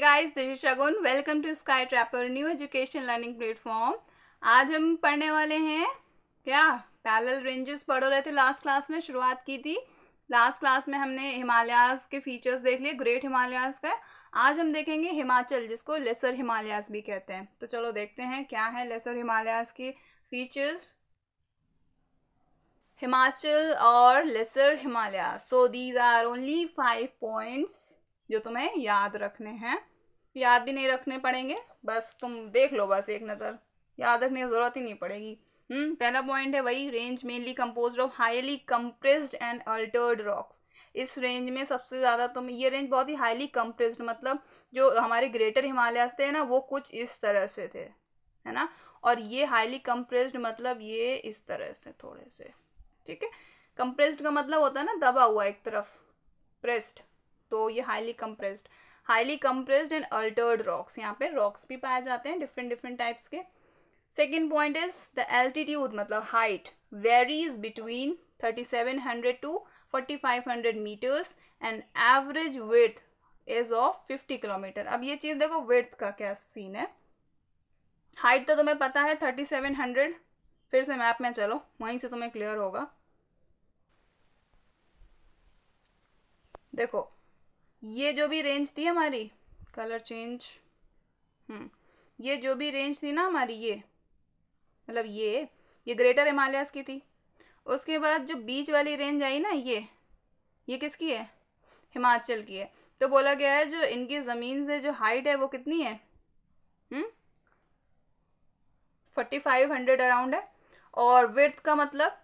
Guys this is Shagun welcome to sky trapper new education learning platform आज हम पढ़ने वाले हैं क्या पैरेलल रेंजेस पढ़ रहे थे लास्ट क्लास में शुरुआत की थी लास्ट क्लास में हमने हिमालयाज के फीचर्स देख लिए ग्रेट हिमालयाज का आज हम देखेंगे हिमाचल जिसको लेसर हिमालयाज भी कहते हैं तो चलो देखते हैं क्या है लेसर हिमालयाज की फीचर्स हिमाचल और lesser Himalaya so these are only five points जो तुम्हें याद रखने हैं याद भी नहीं रखने पड़ेंगे बस तुम देख लो बस एक नज़र याद रखने की ज़रूरत ही नहीं पड़ेगी हम्म पहला पॉइंट है वही range mainly compose of highly compressed and altered rocks इस रेंज में सबसे ज़्यादा तुम ये रेंज बहुत ही हाईली कंप्रेस्ड मतलब जो हमारे ग्रेटर हिमालयाज थे ना वो कुछ इस तरह से थे है ना और ये हाईली कंप्रेस्ड मतलब ये इस तरह से थोड़े से ठीक है कंप्रेस्ड का मतलब होता है ना दबा हुआ एक तरफ प्रेस्ड तो ये highly compressed highly compressed and altered rocks यहाँ पे रॉक्स भी पाए जाते हैं डिफरेंट डिफरेंट टाइप्स के second point is the altitude मतलब height varies between 3700 to 4500 meters and average width is of 50 kilometer अब ये चीज़ देखो विथ का क्या सीन है हाइट तो तुम्हें पता है 3700 फिर से मैप में चलो वहीं से तुम्हें क्लियर होगा देखो ये जो भी रेंज थी हमारी कलर चेंज हम्म, ये जो भी रेंज थी ना हमारी ये मतलब ये ये ग्रेटर हिमालयस की थी उसके बाद जो बीच वाली रेंज आई ना ये ये किसकी है हिमाचल की है तो बोला गया है जो इनकी ज़मीन से जो हाइट है वो कितनी है फोर्टी फाइव हंड्रेड अराउंड है और विर्थ का मतलब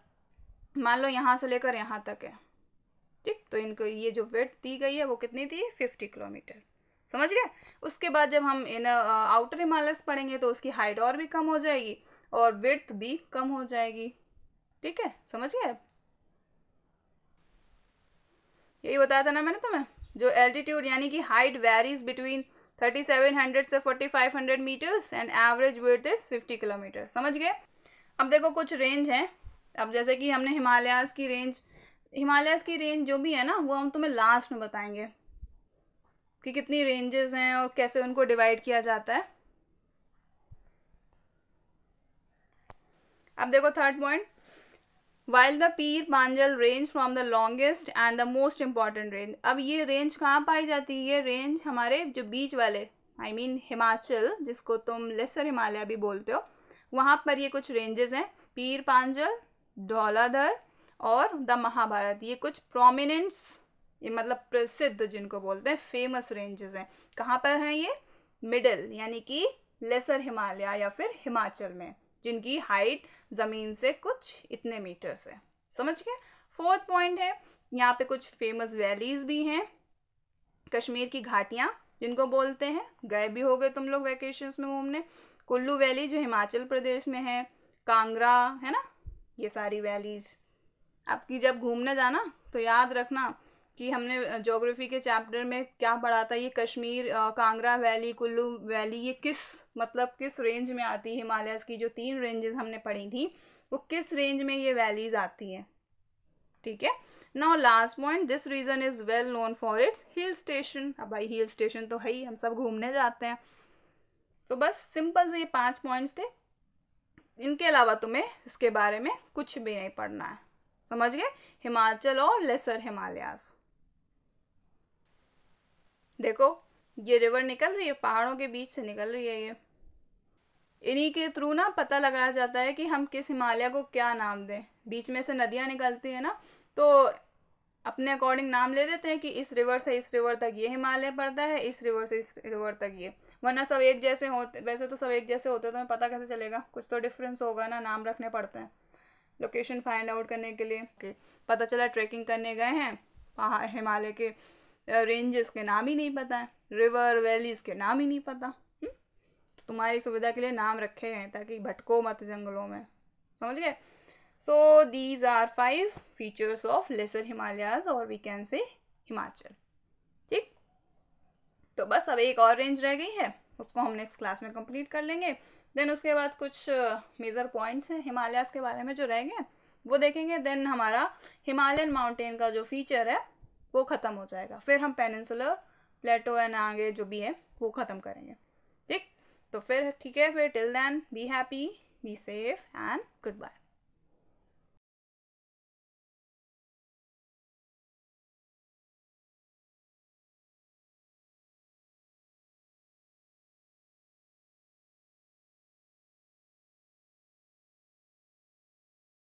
मान लो यहाँ से लेकर यहाँ तक है ठीक तो इनको ये जो वेट दी गई है वो कितनी थी फिफ्टी किलोमीटर समझ गए उसके बाद जब हम इन आउटर हिमालयस पढ़ेंगे तो उसकी हाइट और भी कम हो जाएगी और विर्थ भी कम हो जाएगी ठीक है समझ गए यही बताया था ना मैंने तुम्हें जो एल्टीट्यूड यानी कि हाइट वेरीज बिटवीन 3700 से 4500 meters and average width is 50 kilometer समझ गए अब देखो कुछ रेंज है अब जैसे कि हमने हिमालयाज की रेंज हिमालयस की रेंज जो भी है ना वो हम तुम्हें लास्ट में बताएंगे कि कितनी रेंजेस हैं और कैसे उनको डिवाइड किया जाता है अब देखो third point while the Pir Panjal range from the longest and the most important range अब ये रेंज कहाँ पाई जाती है ये रेंज हमारे जो बीच वाले I I mean mean, Himachal जिसको तुम लेसर हिमालय भी बोलते हो वहाँ पर ये कुछ रेंजेस हैं पीर पांजल धौलाधर और द महाभारत ये कुछ प्रोमिनेंट्स ये मतलब प्रसिद्ध जिनको बोलते हैं फेमस रेंजेस हैं कहाँ पर हैं ये मिडल यानी कि लेसर हिमालय या फिर हिमाचल में जिनकी हाइट ज़मीन से कुछ इतने मीटर्स है समझ गए फोर्थ पॉइंट है यहाँ पे कुछ फेमस वैलीज़ भी हैं कश्मीर की घाटियाँ जिनको बोलते हैं गए भी हो गए तुम लोग वैकेशंस में घूमने कुल्लू वैली जो हिमाचल प्रदेश में है कांगरा है ना ये सारी वैलीज़ आपकी जब घूमने जाना तो याद रखना कि हमने जोग्राफी के चैप्टर में क्या पढ़ा था ये कश्मीर कांगड़ा वैली कुल्लू वैली ये किस मतलब किस रेंज में आती है हिमालयस की जो तीन रेंजेस हमने पढ़ी थी वो किस रेंज में ये वैलीज आती हैं ठीक है now last point this region is well known for its hill station अब भाई हिल स्टेशन तो है ही हम सब घूमने जाते हैं तो बस सिंपल से ये पाँच पॉइंट्स थे इनके अलावा तुम्हें इसके बारे में कुछ भी नहीं पढ़ना है समझ गए हिमाचल और लेसर हिमालयास देखो ये रिवर निकल रही है पहाड़ों के बीच से निकल रही है ये इन्हीं के थ्रू ना पता लगाया जाता है कि हम किस हिमालय को क्या नाम दें बीच में से नदियां निकलती है ना तो अपने अकॉर्डिंग नाम ले देते हैं कि इस रिवर से इस रिवर तक ये हिमालय पड़ता है इस रिवर से इस रिवर तक ये वरना सब एक जैसे होते वैसे तो सब एक जैसे होते तो हमें पता कैसे चलेगा कुछ तो डिफरेंस होगा ना नाम रखने पड़ते हैं लोकेशन फाइंड आउट करने के लिए okay. पता चला ट्रैकिंग करने गए हैं पहाड़ हिमालय के रेंजेस के नाम ही नहीं पता है रिवर वैलीज के नाम ही नहीं पता हुँ? हम्म, तो तुम्हारी सुविधा के लिए नाम रखे गए ताकि भटको मत जंगलों में समझ गए so these are five features of lesser Himalayas और वी कैन से हिमाचल ठीक तो बस अब एक और रेंज रह गई है उसको हम नेक्स्ट क्लास में कंप्लीट कर लेंगे देन उसके बाद कुछ मेज़र uh, पॉइंट्स हैं हिमालयस के बारे में जो रह गए वो देखेंगे देन हमारा हिमालयन माउंटेन का जो फीचर है वो ख़त्म हो जाएगा फिर हम पेनिनसुलर प्लेटो एंड आगे जो भी है वो ख़त्म करेंगे ठीक तो फिर ठीक है फिर till then be happy be safe and good bye